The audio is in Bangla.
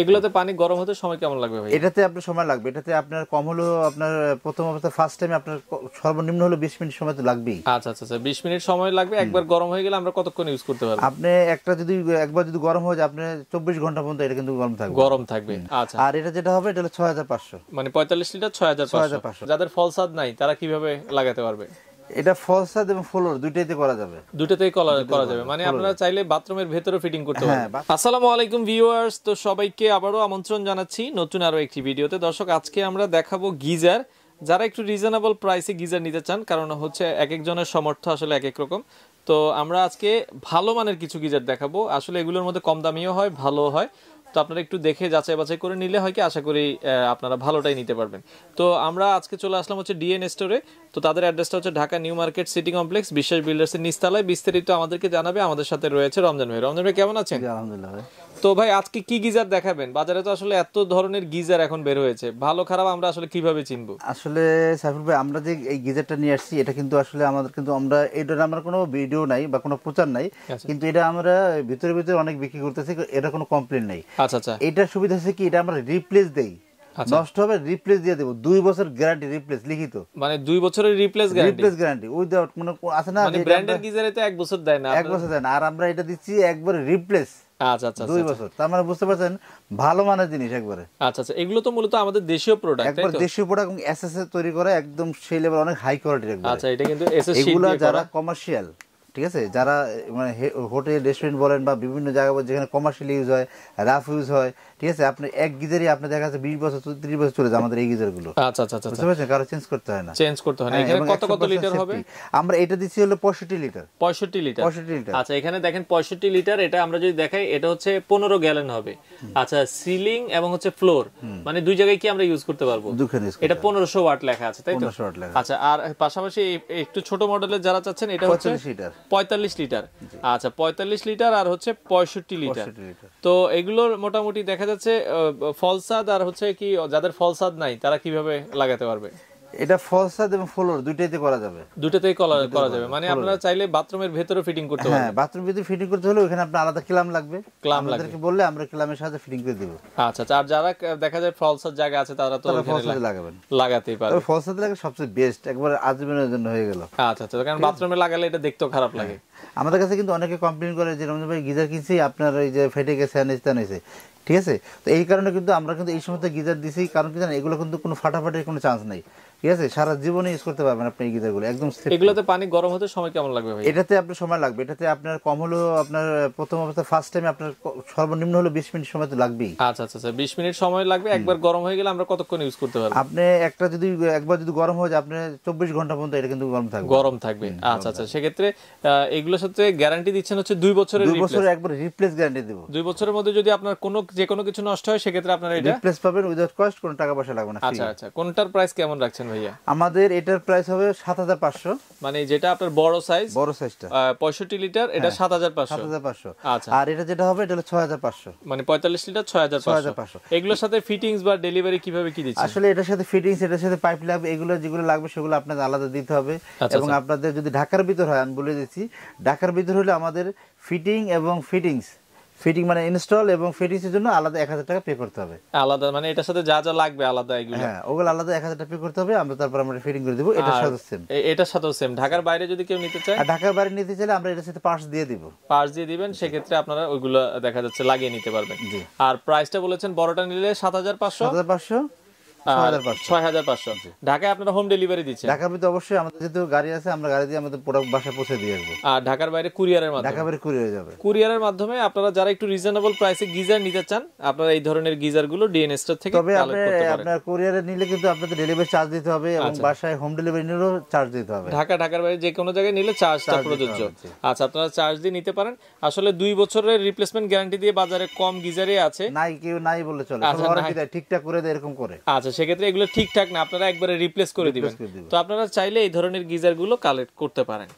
এগুলোতে পানি গরম হতে সময় কেমন লাগবে ভাই এটাতে আপনার সময় লাগবে এটাতে আপনার কম হলো আপনার প্রথম অবস্থা ফার্স্ট টাইমে আপনার সর্বনিম্ন হলো 20 মিনিট সময় তো লাগবেই আচ্ছা আচ্ছা আচ্ছা 20 মিনিট সময় লাগবে একবার গরম হয়ে গেলে আমরা কতক্ষণ ইউজ করতে পারব আপনি একটা যদি একবার যদি গরম হয়ে যায় আপনি 24 ঘন্টা পর্যন্ত এটা কিন্তু গরম থাকবে গরম থাকবে আচ্ছা আর এটা যেটা হবে এটা হলো 6500 মানে 45 লিটার 6500 যাদের ফলসাদ নাই তারা কিভাবে লাগাতে পারবে এটা ফলস এবং ফ্লোর দুইটাইতে করা যাবে দুইটাতেই করা যাবে মানে আপনারা চাইলে বাথরুমের ভেতরে ফিটিং করতে হ্যাঁ, পারবেন আসসালামু আলাইকুম ভিউয়ার্স তো সবাইকে আবারও আমন্ত্রণ জানাচ্ছি নতুন আরো একটি ভিডিওতে দর্শক আজকে আমরা দেখাবো গিজার যারা একটু রিজনেবল প্রাইসে গিজার নিতে চান কারণ হচ্ছে এক একজনের সমর্থ আসলে এক এক রকম তো আমরা আজকে ভালো মানের কিছু গিজার দেখাবো আসলে এগুলোর মধ্যে কম দামিও হয় ভালো হয় তো আপনারা একটু দেখে যাচাই বাছাই করে নিলে হয় কি আশা করি আপনারা ভালোটাই নিতে পারবেন তো আমরা আজকে চলে আসলাম হচ্ছে ডিএন স্টোরে তো তাদের অ্যাড্রেসটা হচ্ছে Dhaka new market city complex Biswas বিল্ডার্সের নিস্তালায় বিস্তারিত আমাদেরকে জানাবে আমাদের সাথে রয়েছে রমজান ভাই রমজান ভাই কেমন আছেন আলহামদুলিল্লাহ তো ভাই আজকে কি গিজার দেখাবেন বাজারে তো আসলে এত ধরনের গিজার এখন বের হয়েছে ভালো খারাপ আমরা আসলে কিভাবে চিনব আসলে সাইফুল ভাই আমরা যে এই গিজারটা নিয়ে আসছি এটা কিন্তু আসলে আমাদের কিন্তু আমরা এটার আমরা কোনো ভিডিও নাই বা কোনো প্রচার নাই আচ্ছা। কিন্তু এটা আমরা ভিতরে ভিতরে অনেক বিক্রি করতেছি এটা কোনো কমপ্লেন নাই আচ্ছা আচ্ছা এটা সুবিধা আছে কি এটা আমরা রিপ্লেস দেই আচ্ছা। নষ্ট হবে রিপ্লেস দিয়ে দেবো দুই বছর গ্যারান্টি রিপ্লেস লিখিত মানে দুই বছরের রিপ্লেস রিপ্লেস গ্যারান্টি আছে না ব্র্যান্ডের গিজারে তো এক বছর দেয় না এক বছর দেয় না আর আমরা এটা দিচ্ছি একবারে রিপ্লেস আচ্ছা, আচ্ছা, আচ্ছা দুই বছর তার মানে বুঝতে পারছেন ভালো মানের জিনিস একবারে আচ্ছা আচ্ছা এগুলো তো মূলত আমাদের দেশীয় প্রোডাক্ট একবার দেশীয় প্রোডাক্ট এবং তৈরি একদম সেই লেভেল অনেক হাই কোয়ালিটি যারা কমার্শিয়াল ঠিক আছে যারা মানে হোটেল রেস্টুরেন্ট বলেন বা বিভিন্ন জায়গা বলেন যেখানে কমার্শিয়াল ইউজ হয় রাফ ইউজ হয় ঠিক আছে আপনি এক গিজারই আপনি দেখা যাচ্ছে বিশ বছর ত্রিশ বছর চলে যায় আমাদের এই গিজারগুলো আচ্ছা আচ্ছা, আচ্ছা বুঝতে পারছেন কারো চেঞ্জ করতে হয় না চেঞ্জ করতে হয় না হ্যাঁ, কত কত লিটার হবে আমরা এটা দিচ্ছি হলো পঁয়ষট্টি লিটার পঁয়ষট্টি লিটার পঁয়ষট্টি লিটার আচ্ছা এখানে দেখেন পঁয়ষট্টি লিটার এটা আমরা যদি দেখাই এটা হচ্ছে পনেরো গ্যালেন হবে আচ্ছা সিলিং এবং হচ্ছে ফ্লোর মানে দুই জায়গায় কি আমরা ইউজ করতে পারবো এটা পনেরোশো ওয়াট লেখা আছে তাই তো আচ্ছা আর পাশাপাশি একটু ছোট মডেলের যারা চাচ্ছেন এটা হচ্ছে লিটার পঁয়তাল্লিশ লিটার আচ্ছা পঁয়তাল্লিশ লিটার আর হচ্ছে পঁয়ষট্টি লিটার তো এগুলোর মোটামুটি দেখা যাচ্ছে ফলসাদ আর হচ্ছে কি যাদের ফলসাদ নাই তারা কিভাবে লাগাতে পারবে এটা ফলসাদ এবং ফ্লোর দুটাইতে করা যাবে দুইটাতেই করা যাবে মানে আপনারা চাইলে বাথরুমের ভেতরে ফিটিং করতে পারেন হ্যাঁ বাথরুম ভিতরে ফিটিং করতে হলে ওখানে আপনার আলাদা ক্লাম লাগবে ক্লাম লাগবে বললে আমরা ক্লামের সাথে ফিটিং করে দেব আচ্ছা, আচ্ছা আর যারা দেখা যায় ফলসাদ জায়গা আছে তারা তো ফলসাদ লাগাবেন লাগাতেই পারে তবে ফলসাদ লাগা সবচেয়ে বেস্ট একবার আজীবনের জন্য হয়ে গেল আচ্ছা আচ্ছা কারণ বাথরুমে লাগালে এটা দেখতেও খারাপ লাগে হ্যাঁ। আমাদের কাছে কিন্তু অনেকে কমপ্লেন করে যে রমজান ভাই গিজার কিনছি আপনার ওই যে ফেটে গেছে আনিস্তা নিছে ঠিক আছে তো এই কারণে কিন্তু আমরা কিন্তু এই সময় গিজার দিছি কারণ কি জানেন এগুলো কিন্তু কোনো ফাটাফাটির কোনো চান্স নেই ঠিক আছে সারা জীবনে ইউজ করতে পারবেন আপনি এই গিজারগুলো একদম এগুলোতে পানি গরম হতে সময় কেমন লাগবে ভাই এটাতে আপনার সময় লাগবে এটাতে আপনার কম হলো আপনার প্রথম অবস্থা ফার্স্ট টাইমে আপনার সর্বনিম্ন হলো 20 মিনিট সময় তো লাগবেই আচ্ছা আচ্ছা আচ্ছা 20 মিনিট সময় লাগবে একবার গরম হয়ে গেলে আমরা কতক্ষণ ইউজ করতে পারব আপনি একটা যদি একবার যদি গরম হয়ে যায় আপনি 24 ঘন্টা পর্যন্ত এটা কিন্তু গরম থাকবে গরম থাকবে আচ্ছা আচ্ছা সেই ক্ষেত্রে এগুলোর সাথে গ্যারান্টি দিচ্ছেন হচ্ছে 2 বছরের 2 বছরের একবার রিপ্লেস গ্যারান্টি দেব 2 বছরের মধ্যে যদি আপনার কোনো যে কোনো কিছু নষ্ট হয় সেই ক্ষেত্রে আপনারা এটা রিপ্লেস পাবেন উইদাউট কস্ট কোনো টাকা পয়সা লাগবে না আচ্ছা আচ্ছা কোনটার প্রাইস কেমন রাখছেন ভাইয়া আমাদের এটার প্রাইস হবে সাত হাজার পাঁচশো মানে যেটা আপনার বড় সাইজ বড় সাইজটা পঁয়ষট্টি লিটার এটা হ্যাঁ, সাত হাজার পাঁচশো সাত হাজার পাঁচশো আচ্ছা আর এটা যেটা হবে এটা হলো ছয় হাজার পাঁচশো মানে পঁয়তাল্লিশ লিটার ছয় হাজার ছয় হাজার পাঁচশো এগুলোর সাথে ফিটিংস বা ডেলিভারি কিভাবে কি দিচ্ছে আসলে এটার সাথে ফিটিংস এটার সাথে পাইপ লাগবে এগুলো যেগুলো লাগবে সেগুলো আপনাদের আলাদা দিতে হবে আচ্ছা, এবং আচ্ছা। আপনাদের যদি ঢাকার ভিতর হয় আমি বলে দিচ্ছি ঢাকার ভিতর হলে আমাদের ফিটিং এবং ফিটিংস ফিটিং মানে ইনস্টল এবং ফিটিং এর জন্য আলাদা এক হাজার টাকা পে করতে হবে আলাদা মানে এটার সাথে যা যা লাগবে আলাদা এগুলো হ্যাঁ ওগুলো আলাদা এক হাজার টাকা পে করতে হবে আমরা তারপর আমরা ফিটিং করে দেবো এটার সাথে সেম এটার সাথে সেম ঢাকার বাইরে যদি কেউ নিতে চায় ঢাকার বাইরে নিতে চাইলে আমরা এটার সাথে পার্স দিয়ে দিব পার্স দিয়ে দিবেন সেক্ষেত্রে আপনারা ওইগুলো দেখা যাচ্ছে লাগিয়ে নিতে পারবেন আর প্রাইসটা বলেছেন বড়টা নিলে সাত হাজার পাঁচশো হাজার পাঁচশো আপনারা বাসায় চার্জ হোম ডেলিভারি চার্জ দিতে হবে আচ্ছা। ঢাকার বাইরে জায়গায় নিলে আচ্ছা আপনারা চার্জ দিয়ে নিতে পারেন আসলে দুই বছরের রিপ্লেসমেন্ট গ্যারান্টি দিয়ে বাজারে কম গিজারে আছে নাই কেউ নাই বলে চলে আচ্ছা, ঠিকঠাক করে দেয় এরকম করে আচ্ছা সেক্ষেত্রে এগুলো ঠিকঠাক না আপনারা একবারে রিপ্লেস করে দিবেন তো আপনারা চাইলে এই ধরনের গিজারগুলো কালেক্ট করতে পারেন